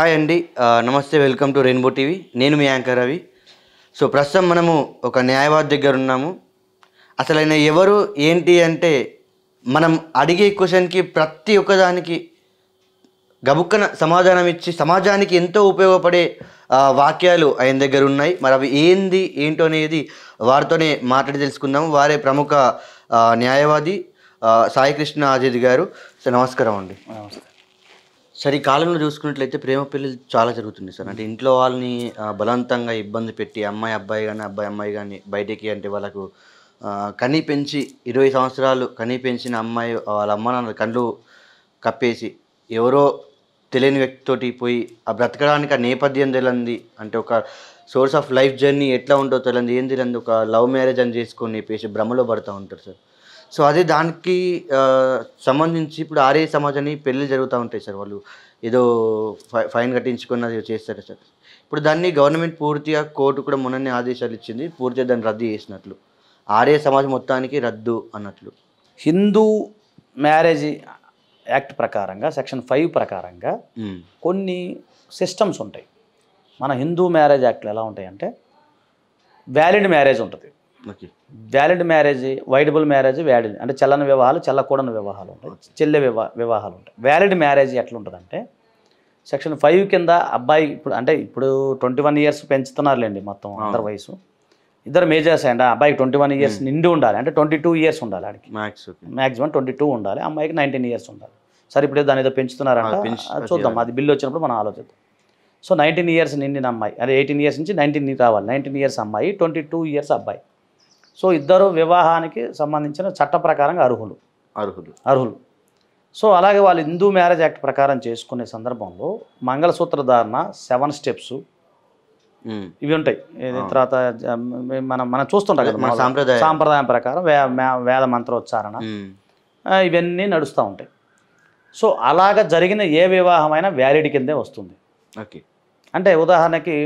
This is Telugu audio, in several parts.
హాయ్ అండి నమస్తే వెల్కమ్ టు రెయిన్బో టీవీ నేను మీ యాంకర్ రవి సో ప్రస్తుతం మనము ఒక న్యాయవాది దగ్గర ఉన్నాము అసలు ఆయన ఎవరు ఏంటి అంటే మనం అడిగే క్వశ్చన్కి ప్రతి ఒక్కదానికి గబుక్కన సమాధానం ఇచ్చి సమాజానికి ఎంతో ఉపయోగపడే వాక్యాలు ఆయన దగ్గర ఉన్నాయి మరి అవి ఏంది ఏంటో అనేది వారితోనే మాట్లాడి తెలుసుకుందాం వారే ప్రముఖ న్యాయవాది సాయికృష్ణ ఆజాద్ గారు సో నమస్కారం అండి నమస్కారం సార్ ఈ కాలంలో చూసుకున్నట్లయితే ప్రేమ పెళ్ళి చాలా జరుగుతుంది సార్ అంటే ఇంట్లో వాళ్ళని బలవంతంగా ఇబ్బంది పెట్టి అమ్మాయి అబ్బాయి కానీ అబ్బాయి అమ్మాయి కానీ బయటికి అంటే వాళ్ళకు కనీ పెంచి ఇరవై సంవత్సరాలు కనీ పెంచిన అమ్మాయి వాళ్ళ అమ్మ నాన్న కళ్ళు కప్పేసి ఎవరో తెలియని వ్యక్తితోటి పోయి ఆ బ్రతకడానికి ఆ నేపథ్యం తెలియంది అంటే ఒక సోర్స్ ఆఫ్ లైఫ్ జర్నీ ఎట్లా ఉంటుందో తెలియదు ఏం తెలియదు ఒక లవ్ మ్యారేజ్ అని చేసుకొని చెప్పేసి భ్రమలో పడుతూ ఉంటారు సార్ సో అదే దానికి సంబంధించి ఇప్పుడు ఆర్య సమాజాన్ని పెళ్ళి జరుగుతూ ఉంటాయి సార్ వాళ్ళు ఏదో ఫైన్ కట్టించుకున్నది చేస్తారు సార్ ఇప్పుడు దాన్ని గవర్నమెంట్ పూర్తిగా కోర్టు కూడా మొన్ననే ఆదేశాలు ఇచ్చింది పూర్తిగా దాన్ని రద్దు చేసినట్లు ఆర్య సమాజం మొత్తానికి రద్దు అన్నట్లు హిందూ మ్యారేజ్ యాక్ట్ ప్రకారంగా సెక్షన్ ఫైవ్ ప్రకారంగా కొన్ని సిస్టమ్స్ ఉంటాయి మన హిందూ మ్యారేజ్ యాక్ట్లు ఎలా ఉంటాయంటే వ్యాలిడ్ మ్యారేజ్ ఉంటుంది valid marriage voidable marriage valid అంటే చల్లని వివాహాలు చల్లకూడని వివాహాలు ఉంటాయి చెల్లె వివా వివాహాలు ఉంటాయి వ్యాలిడ్ మ్యారేజ్ ఎట్లుంటుందంటే సెక్షన్ ఫైవ్ కింద అబ్బాయి ఇప్పుడు అంటే ఇప్పుడు ట్వంటీ వన్ ఇయర్స్ పెంచుతున్నారులేండి మొత్తం అందరి వయసు ఇద్దరు మేజర్స్ అండి అబ్బాయికి ట్వంటీ వన్ ఇయర్స్ నిండి ఉండాలి అంటే ట్వంటీ టూ ఇయర్స్ ఉండాలి ఆడికి మాక్సిమం ట్వంటీ టూ ఉండాలి అమ్మాయికి నైన్టీన్ ఇయర్స్ ఉండాలి సరే ఇప్పుడు దాని ఏదో పెంచుతున్నారంట చూద్దాం అది బిల్లు వచ్చినప్పుడు మనం ఆలోచిద్దాం సో నైన్టీన్ ఇయర్స్ నిండిన అమ్మాయి అదే ఎయిటీన్ ఇయర్స్ నుంచి నైన్టీన్ రావాలి నైన్టీన్ ఇయర్స్ అమ్మాయి ట్వంటీ టూ ఇయర్స్ అబ్బాయి సో ఇద్దరు వివాహానికి సంబంధించిన చట్ట ప్రకారంగా అర్హులు అర్హులు అర్హులు సో అలాగే వాళ్ళు హిందూ మ్యారేజ్ యాక్ట్ ప్రకారం చేసుకునే సందర్భంలో మంగళసూత్ర ధారణ సెవెన్ స్టెప్స్ ఇవి ఉంటాయి తర్వాత మనం మనం చూస్తుంటాం కదా సాంప్రదాయం సాంప్రదాయం ప్రకారం వేద మంత్రోచ్చారణ ఇవన్నీ నడుస్తూ ఉంటాయి సో అలాగ జరిగిన ఏ వివాహమైనా వ్యాలిడ్ కిందే వస్తుంది ఓకే అంటే ఉదాహరణకి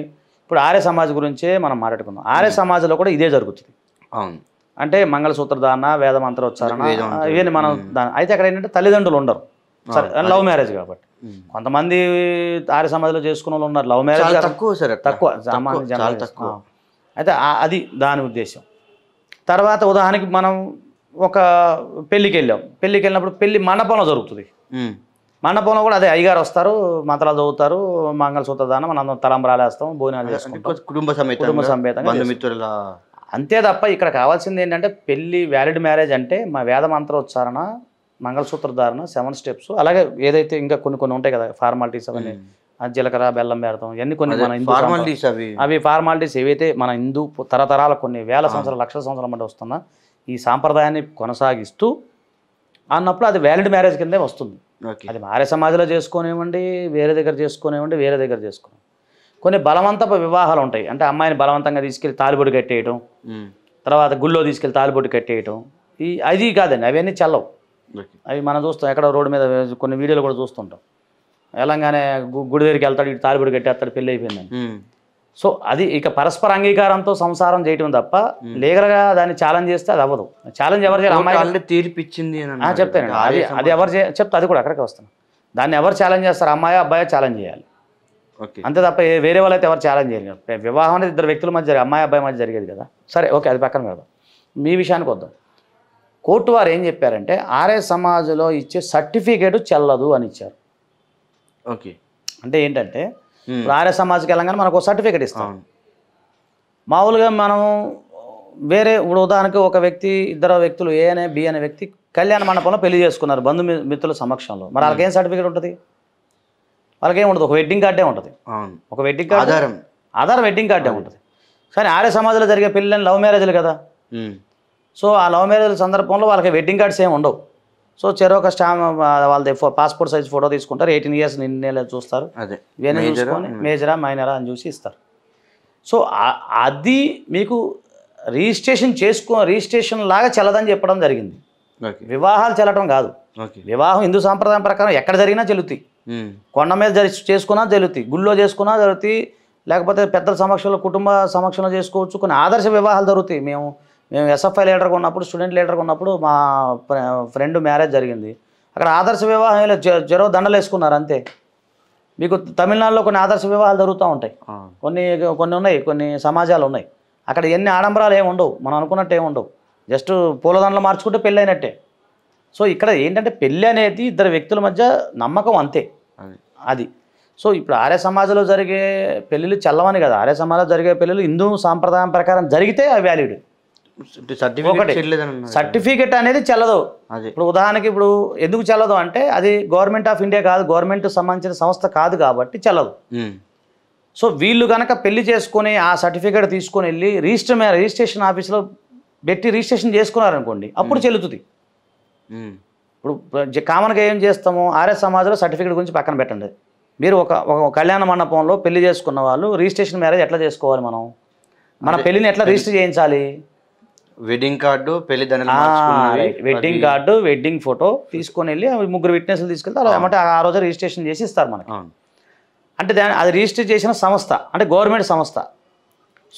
ఇప్పుడు ఆర్య సమాజ్ గురించే మనం మాట్లాడుకుందాం ఆర్య సమాజంలో కూడా ఇదే జరుగుతుంది అంటే మంగళసూత్ర దాన వేద ఉచ్చారణ ఇవన్నీ మనం అయితే అక్కడ ఏంటంటే తల్లిదండ్రులు ఉండరు సరే లవ్ మ్యారేజ్ కాబట్టి కొంతమంది ఆర్య సమాధిలో చేసుకున్న వాళ్ళు ఉన్నారు లవ్ మ్యారేజ్ తక్కువ సరే తక్కువ తక్కువ అయితే అది దాని ఉద్దేశం తర్వాత ఉదాహరణకి మనం ఒక పెళ్లికి వెళ్ళాం పెళ్ళికి వెళ్ళినప్పుడు పెళ్లి మండపంలో జరుగుతుంది మండపంలో కూడా అదే అయ్యగారు వస్తారు మంత్రాలు చదువుతారు మంగళసూత్ర దానం మనం అందరం తలంబరాలు వేస్తాం భోజనాలు చేసుకుంటాం కుటుంబ సమేత కుటుంబ సమేతంగా అంతే తప్ప ఇక్కడ కావాల్సింది ఏంటంటే పెళ్ళి వ్యాలిడ్ మ్యారేజ్ అంటే మా వేద మంత్రోచ్చారణ మంగళసూత్ర ధారణ సెవెన్ స్టెప్స్ అలాగే ఏదైతే ఇంకా కొన్ని కొన్ని ఉంటాయి కదా ఫార్మాలిటీస్ అవన్నీ జీలకర్ర బెల్లం పెడతాం ఇవన్నీ కొన్ని మన ఫార్మాలిటీస్ అవి అవి ఫార్మాలిటీస్ ఏవైతే మన హిందూ తరతరాల కొన్ని వేల సంవత్సరాల లక్షల సంవత్సరాల మధ్య వస్తున్న ఈ సాంప్రదాయాన్ని కొనసాగిస్తూ అన్నప్పుడు అది వ్యాలిడ్ మ్యారేజ్ కిందే వస్తుంది అది మారే సమాజంలో చేసుకోనివ్వండి వేరే దగ్గర చేసుకోనివ్వండి వేరే దగ్గర చేసుకోండి కొన్ని బలవంతపు వివాహాలు ఉంటాయి అంటే అమ్మాయిని బలవంతంగా తీసుకెళ్ళి తాలిబొడి కట్టేయటం తర్వాత గుళ్ళో తీసుకెళ్ళి తాలిబొడి కట్టేయటం ఈ అది కాదండి అవన్నీ చల్లవు అవి మనం చూస్తాం ఎక్కడ రోడ్డు మీద కొన్ని వీడియోలు కూడా చూస్తుంటాం వెళ్ళంగానే గుడి దగ్గరికి వెళ్తాడు ఇటు తాలిబొడి కట్టేస్తాడు పెళ్ళి అయిపోయిందని సో అది ఇక పరస్పర అంగీకారంతో సంసారం చేయటం తప్ప లీగల్గా దాన్ని ఛాలెంజ్ చేస్తే అది అవ్వదు ఛాలెంజ్ ఎవరు చేయాలి అమ్మాయి తీర్పిచ్చింది చెప్తాను అది అది ఎవరు చెప్తే అది కూడా అక్కడికి వస్తాను దాన్ని ఎవరు ఛాలెంజ్ చేస్తారు అమ్మాయి అబ్బాయి ఛాలెంజ్ చేయాలి అంతే తప్ప వేరే అయితే ఎవరు ఛాలెంజ్ చేయలేరు వివాహం అనేది ఇద్దరు వ్యక్తుల మధ్య అమ్మాయి అబ్బాయి మధ్య జరిగేది కదా సరే ఓకే అది పక్కన పెడదాం మీ విషయానికి వద్దాం కోర్టు వారు ఏం చెప్పారంటే ఆర్ఏ సమాజ్లో ఇచ్చే సర్టిఫికేటు చెల్లదు అని ఇచ్చారు ఓకే అంటే ఏంటంటే ఆర్ఏ సమాజ్కి వెళ్ళంగానే మనకు సర్టిఫికేట్ ఇస్తాం మామూలుగా మనం వేరే ఇప్పుడు ఉదాహరణకు ఒక వ్యక్తి ఇద్దరు వ్యక్తులు ఏ అనే బి అనే వ్యక్తి కళ్యాణ మండపంలో పెళ్లి చేసుకున్నారు బంధు మిత్రుల సమక్షంలో మరి ఏం సర్టిఫికేట్ ఉంటుంది వాళ్ళకేం ఉండదు ఒక వెడ్డింగ్ కార్డే ఉంటుంది ఒక వెడ్డింగ్ కార్డు ఆధారం ఆధార్ వెడ్డింగ్ కార్డే ఉంటుంది కానీ ఆర్య సమాజంలో జరిగే పిల్లలని లవ్ మ్యారేజ్లు కదా సో ఆ లవ్ మ్యారేజ్ సందర్భంలో వాళ్ళకి వెడ్డింగ్ కార్డ్స్ ఏమి ఉండవు సో చెరొక స్టామ్ వాళ్ళది పాస్పోర్ట్ సైజ్ ఫోటో తీసుకుంటారు ఎయిటీన్ ఇయర్స్ నిన్న చూస్తారు మేజరా మైనరా అని చూసి ఇస్తారు సో అది మీకు రిజిస్ట్రేషన్ చేసుకో రిజిస్ట్రేషన్ లాగా చెల్లదని చెప్పడం జరిగింది వివాహాలు చెల్లటం కాదు వివాహం హిందూ సాంప్రదాయం ప్రకారం ఎక్కడ జరిగినా చెల్లుతాయి కొండ మీద జరి చేసుకున్నా జరుగుతాయి గుళ్ళో చేసుకున్నా జరుగుతాయి లేకపోతే పెద్దల సమక్షంలో కుటుంబ సమక్షంలో చేసుకోవచ్చు కొన్ని ఆదర్శ వివాహాలు జరుగుతాయి మేము మేము ఎస్ఎఫ్ఐ లీడర్గా ఉన్నప్పుడు స్టూడెంట్ లీడర్గా ఉన్నప్పుడు మా ఫ్రెండ్ మ్యారేజ్ జరిగింది అక్కడ ఆదర్శ వివాహంలో జరో దండలు వేసుకున్నారు అంతే మీకు తమిళనాడులో కొన్ని ఆదర్శ వివాహాలు జరుగుతూ ఉంటాయి కొన్ని కొన్ని ఉన్నాయి కొన్ని సమాజాలు ఉన్నాయి అక్కడ ఎన్ని ఆడంబరాలు ఏమి ఉండవు మనం అనుకున్నట్టు ఏమి ఉండవు జస్ట్ పూలదండలు మార్చుకుంటే పెళ్ళి అయినట్టే సో ఇక్కడ ఏంటంటే పెళ్ళి అనేది ఇద్దరు వ్యక్తుల మధ్య నమ్మకం అంతే అది సో ఇప్పుడు ఆర్య సమాజంలో జరిగే పెళ్ళిళ్ళు చల్లవని కదా ఆర్య సమాజంలో జరిగే పెళ్ళిళ్ళు హిందూ సాంప్రదాయం ప్రకారం జరిగితే అవి వ్యాలిడ్ సర్టిఫికెట్ అనేది చల్లదు ఇప్పుడు ఉదాహరణకి ఇప్పుడు ఎందుకు చెల్లదు అంటే అది గవర్నమెంట్ ఆఫ్ ఇండియా కాదు గవర్నమెంట్ సంబంధించిన సంస్థ కాదు కాబట్టి చల్లదు సో వీళ్ళు కనుక పెళ్లి చేసుకుని ఆ సర్టిఫికేట్ తీసుకుని వెళ్ళి రిజిస్టర్ రిజిస్ట్రేషన్ ఆఫీస్లో పెట్టి రిజిస్ట్రేషన్ చేసుకున్నారనుకోండి అప్పుడు చెల్లుతుంది ఇప్పుడు కామన్గా ఏం చేస్తాము ఆర్ఎస్ సమాజంలో సర్టిఫికేట్ గురించి పక్కన పెట్టండి మీరు ఒక ఒక కళ్యాణ మండపంలో పెళ్లి చేసుకున్న వాళ్ళు రిజిస్ట్రేషన్ మ్యారేజ్ ఎట్లా చేసుకోవాలి మనం మన పెళ్లిని ఎట్లా రిజిస్టర్ చేయించాలి వెడ్డింగ్ కార్డు పెళ్లి వెడ్డింగ్ కార్డు వెడ్డింగ్ ఫోటో తీసుకొని వెళ్ళి ముగ్గురు విట్నెస్లు తీసుకెళ్తే అంటే ఆ రోజు రిజిస్ట్రేషన్ చేసి ఇస్తారు మనకి అంటే దాని అది రిజిస్టర్ చేసిన సంస్థ అంటే గవర్నమెంట్ సంస్థ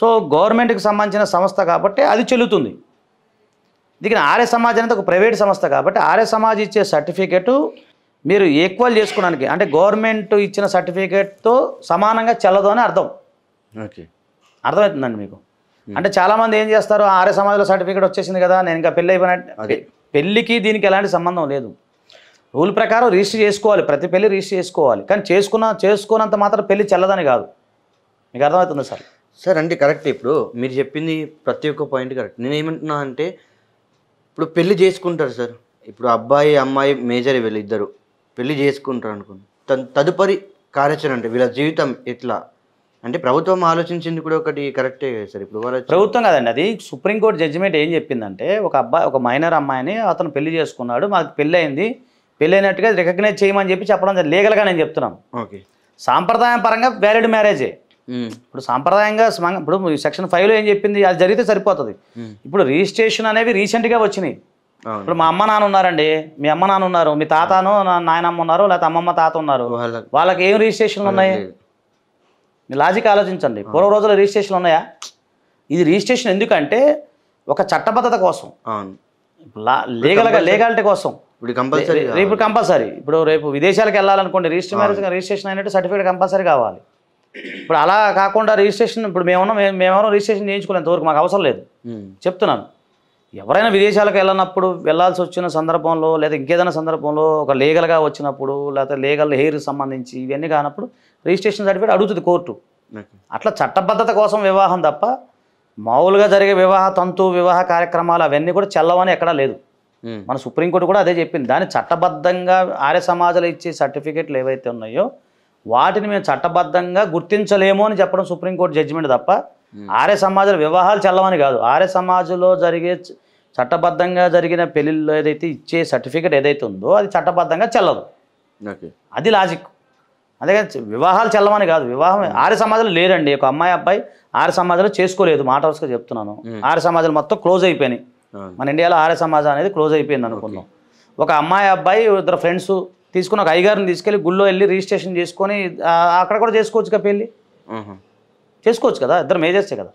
సో గవర్నమెంట్కి సంబంధించిన సంస్థ కాబట్టి అది చెల్లుతుంది ఎందుకంటే ఆర్య సమాజ్ అనేది ఒక ప్రైవేట్ సంస్థ కాబట్టి ఆర్య సమాజ్ ఇచ్చే సర్టిఫికెట్ మీరు ఈక్వల్ చేసుకోవడానికి అంటే గవర్నమెంట్ ఇచ్చిన సర్టిఫికేట్తో సమానంగా చెల్లదు అని అర్థం ఓకే అర్థమవుతుందండి మీకు hmm. అంటే చాలామంది ఏం చేస్తారు ఆర్య సమాజంలో సర్టిఫికేట్ వచ్చేసింది కదా నేను ఇంకా పెళ్ళి అయిపోయినట్టు పెళ్ళికి దీనికి ఎలాంటి సంబంధం లేదు రూల్ ప్రకారం రిజిస్టర్ చేసుకోవాలి ప్రతి పెళ్ళి రిజిస్టర్ చేసుకోవాలి కానీ చేసుకున్న చేసుకున్నంత మాత్రం పెళ్ళి చెల్లదని కాదు మీకు అర్థమవుతుంది సార్ సార్ అంటే కరెక్ట్ ఇప్పుడు మీరు చెప్పింది ప్రతి ఒక్క పాయింట్ కరెక్ట్ నేను అంటే ఇప్పుడు పెళ్లి చేసుకుంటారు సార్ ఇప్పుడు అబ్బాయి అమ్మాయి మేజర్ వీళ్ళు ఇద్దరు పెళ్లి చేసుకుంటారు అనుకోండి తన తదుపరి కార్యాచరణ అంటే వీళ్ళ జీవితం ఎట్లా అంటే ప్రభుత్వం ఆలోచించింది కూడా ఒకటి కరెక్టే సార్ ఇప్పుడు ప్రభుత్వం కాదండి అది సుప్రీంకోర్టు జడ్జిమెంట్ ఏం చెప్పిందంటే ఒక అబ్బాయి ఒక మైనర్ అమ్మాయిని అతను పెళ్లి చేసుకున్నాడు మాకు పెళ్ళి అయింది అయినట్టుగా రికగ్నైజ్ చేయమని చెప్పి చెప్పడం లీగల్గా నేను చెప్తున్నాను సాంప్రదాయం పరంగా వ్యాలిడ్ మ్యారేజే ఇప్పుడు సాంప్రదాయంగా ఇప్పుడు సెక్షన్ ఫైవ్లో ఏం చెప్పింది అది జరిగితే సరిపోతుంది ఇప్పుడు రిజిస్ట్రేషన్ అనేవి రీసెంట్గా వచ్చినాయి ఇప్పుడు మా అమ్మ నాన్న ఉన్నారండి మీ అమ్మ నాన్న ఉన్నారు మీ తాతను నాయనమ్మ ఉన్నారు లేకపోతే అమ్మమ్మ తాత ఉన్నారు వాళ్ళకి ఏం రిజిస్ట్రేషన్లు ఉన్నాయి మీ లాజిక్ ఆలోచించండి పూర్వ రోజుల రిజిస్ట్రేషన్లు ఉన్నాయా ఇది రిజిస్ట్రేషన్ ఎందుకంటే ఒక చట్టబద్ధత కోసం లీగల్గా లీగాలిటీ కోసం ఇప్పుడు కంపల్సరీ రేపు కంపల్సరీ ఇప్పుడు రేపు విదేశాలకు వెళ్ళాలనుకోండి రిజిస్టర్ మ్యారేజ్ రిజిస్ట్రేషన్ అయినట్టు సర్టిఫికేట్ కంపల్సరీ కావాలి ఇప్పుడు అలా కాకుండా రిజిస్ట్రేషన్ ఇప్పుడు మేమన్నా మేమెవరో రిజిస్ట్రేషన్ చేయించుకోలేదు వరకు మాకు అవసరం లేదు చెప్తున్నాను ఎవరైనా విదేశాలకు వెళ్ళినప్పుడు వెళ్ళాల్సి వచ్చిన సందర్భంలో లేదా ఇంకేదైనా సందర్భంలో ఒక లీగల్గా వచ్చినప్పుడు లేకపోతే లీగల్ హెయిర్ సంబంధించి ఇవన్నీ కానప్పుడు రిజిస్ట్రేషన్ సర్టిఫికేట్ అడుగుతుంది కోర్టు అట్లా చట్టబద్ధత కోసం వివాహం తప్ప మామూలుగా జరిగే వివాహ తంతు వివాహ కార్యక్రమాలు అవన్నీ కూడా చల్లవని ఎక్కడా లేదు మన సుప్రీంకోర్టు కూడా అదే చెప్పింది దాన్ని చట్టబద్ధంగా ఆర్య సమాజాలు ఇచ్చే సర్టిఫికేట్లు ఏవైతే ఉన్నాయో వాటిని మేము చట్టబద్ధంగా గుర్తించలేము అని చెప్పడం సుప్రీంకోర్టు జడ్జిమెంట్ తప్ప ఆర్య సమాజంలో వివాహాలు చల్లవని కాదు ఆర్య సమాజంలో జరిగే చట్టబద్ధంగా జరిగిన పెళ్ళిళ్ళు ఏదైతే ఇచ్చే సర్టిఫికేట్ ఏదైతే ఉందో అది చట్టబద్ధంగా చెల్లదు అది లాజిక్ అందుకని వివాహాలు చెల్లమని కాదు వివాహం ఆర్య సమాజంలో లేరండి ఒక అమ్మాయి అబ్బాయి ఆర్య సమాజంలో చేసుకోలేదు మాట వరుసగా చెప్తున్నాను ఆర్య సమాజం మొత్తం క్లోజ్ అయిపోయినాయి మన ఇండియాలో ఆర్య సమాజం అనేది క్లోజ్ అయిపోయింది అనుకున్నాం ఒక అమ్మాయి అబ్బాయి ఇద్దరు ఫ్రెండ్స్ తీసుకుని ఒక అయ్యగారిని తీసుకెళ్ళి గుళ్ళో వెళ్ళి రిజిస్ట్రేషన్ చేసుకొని అక్కడ కూడా చేసుకోవచ్చు కదా పెళ్ళి చేసుకోవచ్చు కదా ఇద్దరు మేజర్సే కదా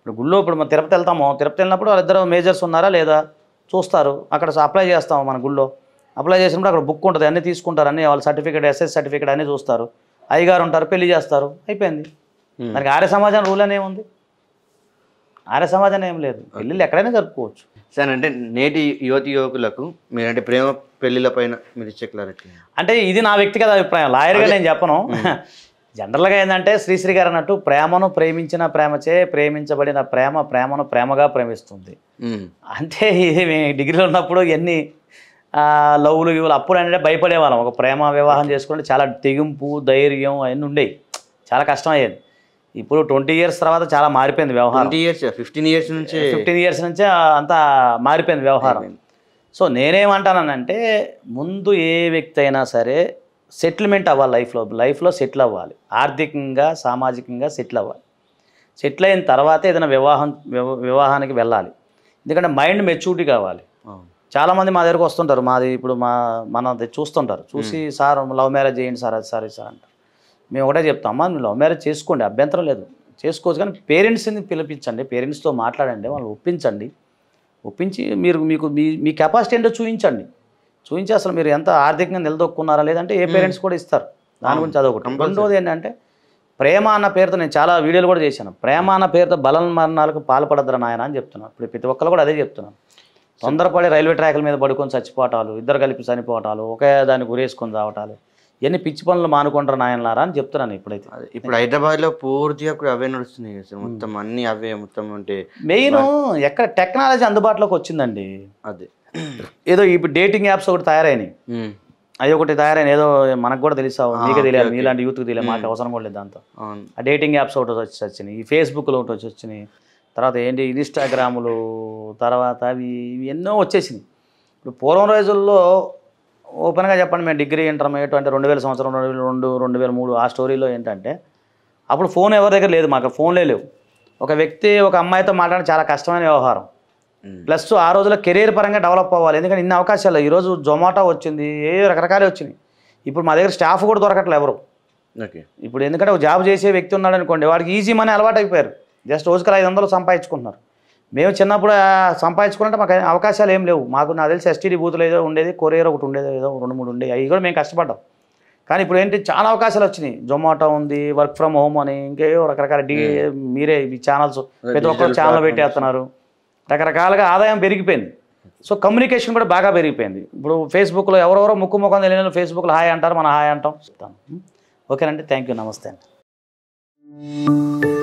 ఇప్పుడు గుళ్ళో ఇప్పుడు మనం తిరుపతి వెళ్తాము తిరుపతి వెళ్ళినప్పుడు వాళ్ళు ఇద్దరు మేజర్స్ ఉన్నారా లేదా చూస్తారు అక్కడ అప్లై చేస్తాము మన గుళ్ళో అప్లై చేసినప్పుడు అక్కడ బుక్ ఉంటుంది అన్నీ తీసుకుంటారు అన్నీ వాళ్ళ సర్టిఫికేట్ ఎస్ఎస్ సర్టిఫికేట్ అన్నీ చూస్తారు అయ్యగారు ఉంటారు పెళ్లి చేస్తారు అయిపోయింది దానికి ఆర్య సమాజం రూల్ అనే ఉంది ఆర్య సమాజం ఏం లేదు పెళ్ళిళ్ళు ఎక్కడైనా జరుపుకోవచ్చు సార్ అంటే నేటి యువతి యువకులకు మీరంటే ప్రేమ పెళ్ళిళ్ళ పైన మీరు ఇచ్చే క్లారిటీ అంటే ఇది నా వ్యక్తిగత అభిప్రాయం లాయర్గా నేను చెప్పను జనరల్గా ఏంటంటే శ్రీశ్రీ గారు అన్నట్టు ప్రేమను ప్రేమించిన ప్రేమచే ప్రేమించబడిన ప్రేమ ప్రేమను ప్రేమగా ప్రేమిస్తుంది అంటే ఇది మేము డిగ్రీలో ఉన్నప్పుడు ఎన్ని లవ్లు ఇవ్వలు అప్పుడు అంటే భయపడేవాళ్ళం ఒక ప్రేమ వివాహం చేసుకుంటే చాలా తెగింపు ధైర్యం అవన్నీ ఉండేవి చాలా కష్టం అయ్యేది ఇప్పుడు ట్వంటీ ఇయర్స్ తర్వాత చాలా మారిపోయింది వ్యవహారం ఇయర్స్ ఫిఫ్టీన్ ఇయర్స్ నుంచి ఫిఫ్టీన్ ఇయర్స్ నుంచి అంతా మారిపోయింది వ్యవహారం సో నేనేమంటానంటే ముందు ఏ వ్యక్తి అయినా సరే సెటిల్మెంట్ అవ్వాలి లైఫ్లో లైఫ్లో సెటిల్ అవ్వాలి ఆర్థికంగా సామాజికంగా సెటిల్ అవ్వాలి సెటిల్ అయిన తర్వాత ఏదైనా వివాహం వివాహానికి వెళ్ళాలి ఎందుకంటే మైండ్ మెచ్యూరిటీ కావాలి చాలామంది మా దగ్గరకు వస్తుంటారు మాది ఇప్పుడు మా మన చూస్తుంటారు చూసి సార్ లవ్ మ్యారేజ్ చేయండి సార్ అది సార్ సార్ అంటారు మేము ఒకటే చెప్తాం నువ్వు లవ్ మ్యారేజ్ చేసుకోండి అభ్యంతరం లేదు చేసుకోవచ్చు కానీ పేరెంట్స్ని పిలిపించండి పేరెంట్స్తో మాట్లాడండి వాళ్ళు ఒప్పించండి ఒప్పించి మీరు మీకు మీ మీ కెపాసిటీ ఏంటో చూపించండి చూపించి అసలు మీరు ఎంత ఆర్థికంగా నిలదొక్కున్నారా లేదంటే ఏ పేరెంట్స్ కూడా ఇస్తారు దాని గురించి అదొకటి రెండోది ఏంటంటే ప్రేమ అన్న పేరుతో నేను చాలా వీడియోలు కూడా చేశాను ప్రేమ అన్న పేరుతో బలం మరణాలకు పాల్పడద్దరు నాయన అని చెప్తున్నాను ఇప్పుడు ప్రతి ఒక్కరు కూడా అదే చెప్తున్నాను తొందరపడి రైల్వే ట్రాక్ల మీద పడుకొని చచ్చిపోవటాలు ఇద్దరు కలిపి చనిపోవటాలు ఒకే దాన్ని గురేసుకొని రావటాలు ఎన్ని పిచ్చి పనులు మానుకుంటారు నాయనలారా అని చెప్తున్నాను ఇప్పుడైతే ఇప్పుడు హైదరాబాద్లో పూర్తిగా అవే నడుస్తున్నాయి సార్ మొత్తం అన్ని అవే మొత్తం అంటే మెయిన్ ఎక్కడ టెక్నాలజీ అందుబాటులోకి వచ్చిందండి అదే ఏదో ఇప్పుడు డేటింగ్ యాప్స్ ఒకటి తయారైనాయి అది ఒకటి తయారైన ఏదో మనకు కూడా తెలుసా మీకే తెలియదు మీలాంటి యూత్కి తెలియదు మాకు అవసరం కూడా లేదు దాంతో ఆ డేటింగ్ యాప్స్ ఒకటి వచ్చి వచ్చినాయి ఈ ఫేస్బుక్లో ఒకటి వచ్చి వచ్చినాయి తర్వాత ఏంటి ఇన్స్టాగ్రాములు తర్వాత అవి ఇవి ఎన్నో వచ్చేసినాయి ఇప్పుడు పూర్వం రోజుల్లో ఓపెన్గా చెప్పండి మేము డిగ్రీ ఇంటర్మీడియట్ అంటే రెండు వేల సంవత్సరం రెండు వేల రెండు రెండు వేల మూడు ఆ స్టోరీలో ఏంటంటే అప్పుడు ఫోన్ ఎవరి దగ్గర లేదు మాకు ఫోన్లే లేవు ఒక వ్యక్తి ఒక అమ్మాయితో మాట్లాడడం చాలా కష్టమైన వ్యవహారం ప్లస్ ఆ రోజుల్లో కెరీర్ పరంగా డెవలప్ అవ్వాలి ఎందుకంటే ఇన్ని అవకాశాలు ఈరోజు జొమాటో వచ్చింది ఏ రకరకాలే వచ్చినాయి ఇప్పుడు మా దగ్గర స్టాఫ్ కూడా దొరకట్లేదు ఎవరు ఇప్పుడు ఎందుకంటే ఒక జాబ్ చేసే వ్యక్తి ఉన్నాడు అనుకోండి వాడికి ఈజీ మనీ అలవాటు అయిపోయారు జస్ట్ రోజుకి ఐదు వందలు సంపాదించుకుంటున్నారు మేము చిన్నప్పుడు సంపాదించుకున్నట్టు మాకు అవకాశాలు ఏం లేవు మాకు నాకు తెలిసి ఎస్టీడీ బూతులు ఏదో ఉండేది కొరియర్ ఒకటి ఉండేది ఏదో రెండు మూడు ఉండేవి అవి కూడా మేము కష్టపడ్డాం కానీ ఇప్పుడు ఏంటి చాలా అవకాశాలు వచ్చినాయి జొమాటో ఉంది వర్క్ ఫ్రమ్ హోమ్ అని ఇంకేవో రకరకాల డీ మీరే మీ ఛానల్స్ ప్రతి ఒక్కరు ఛానల్ పెట్టేస్తున్నారు రకరకాలుగా ఆదాయం పెరిగిపోయింది సో కమ్యూనికేషన్ కూడా బాగా పెరిగిపోయింది ఇప్పుడు ఫేస్బుక్లో ఎవరెవరో ముక్కు ముఖం తెలియని ఫేస్బుక్లో హాయ్ అంటారు మనం హాయ్ అంటాం చెప్తాను ఓకేనండి థ్యాంక్ యూ నమస్తే అండి